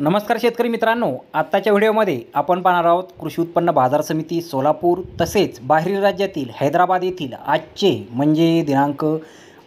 नमस्कार शेतकरी मित्रांनो आत्ताच्या व्हिडिओमध्ये आपण पाहणार आहोत कृषी उत्पन्न बाजार समिती सोलापूर तसेच बाहेरील राज्यातील हैदराबाद येथील आजचे म्हणजे दिनांक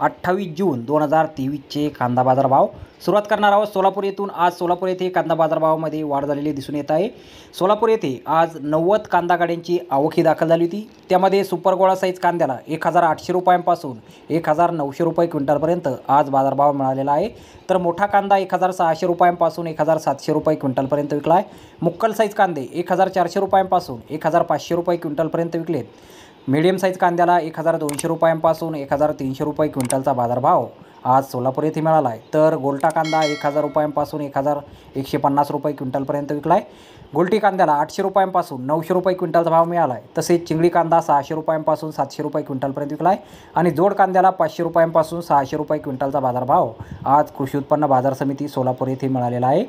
अठ्ठावीस जून दोन हजार तेवीसचे कांदा बाजार भाव सुरुवात करणार आहोत सोलापूर येथून आज सोलापूर येथे कांदा बाजारभावामध्ये वाढ झालेली दिसून येत आहे सोलापूर येथे आज नव्वद कांदा गाड्यांची आवखी दाखल झाली होती त्यामध्ये सुपर गोळा साईज कांद्याला एक हजार आठशे रुपयांपासून एक हजार नऊशे रुपये क्विंटलपर्यंत आज बाजारभाव मिळालेला आहे तर मोठा कांदा एक हजार सहाशे रुपयांपासून एक हजार सातशे रुपये क्विंटलपर्यंत विकला आहे मुक्कल साईज कांदे एक हजार चारशे रुपयांपासून एक हजार पाचशे रुपये क्विंटलपर्यंत विकलेत मीडियम साईज कांद्याला एक हजार दोनशे रुपयांपासून एक हजार तीनशे रुपये क्विंटलचा बाजारभाव आज सोलापूर येथे मिळाला आहे तर गोलटा कांदा एक हजार रुपयांपासून एक हजार एकशे पन्नास रुपये क्विंटलपर्यंत विकला आहे गोलटी कांद्याला आठशे रुपयांपासून नऊशे रुपये क्विंटलचा भाव मिळाला आहे तसेच चिंगळी कांदा सहाशे रुपयांपासून सातशे रुपये क्विंटलपर्यंत विकला आहे आणि जोड कांद्याला पाचशे रुपयांपासून सहाशे रुपये क्विंटलचा बाजारभाव आज कृषी उत्पन्न बाजार समिती सोलापूर येथे मिळालेला आहे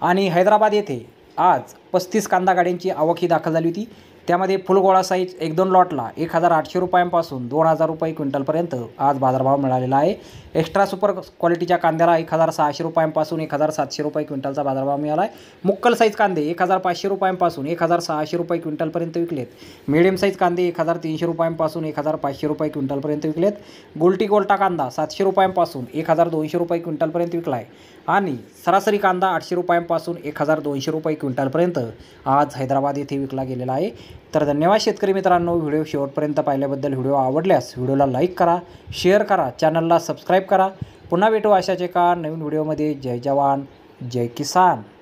आणि हैदराबाद येथे आज पस्तीस कांदा गाड्यांची आवक ही दाखल झाली होती त्यामध्ये फुलगोळा साईज एक दोन लॉटला एक हजार आठशे रुपयांपासून दोन हजार रुपये क्विंटलपर्यंत आज बाजारभाव मिळालेला आहे एक्स्ट्रा सुपर क्वालिटीच्या कांद्याला एक हजार सहाशे रुपयांपासून एक हजार सातशे रुपये क्विंटलचा बाजारभाव मिळाला आहे मुक्कल साईज कांदे एक हजार पाचशे रुपयांपासून एक हजार सहाशे रुपये क्विंटलपर्यंत विकलेत मिडियम साईज कांदे एक हजार तीनशे रुपयांपासून एक हजार पाचशे रुपये क्विंटलपर्यंत विकलेत गोल्टी गोल्टा कांदा सातशे रुपयांपासून एक हजार दोनशे रुपये क्विंटलपर्यंत विकला आहे आणि सरासरी कांदा आठशे रुपयांपासून एक हजार दोनशे रुपये क्विंटलपर्यंत आज हैदराबाद येथे विकला गेलेला आहे तर धन्यवाद शेतकरी मित्रांनो व्हिडिओ शेवटपर्यंत पाहिल्याबद्दल व्हिडिओ आवडल्यास व्हिडिओला लाईक करा शेअर करा चॅनलला सबस्क्राईब करा पुन्हा भेटू अशाच का नवीन व्हिडिओमध्ये जय जवान जय किसान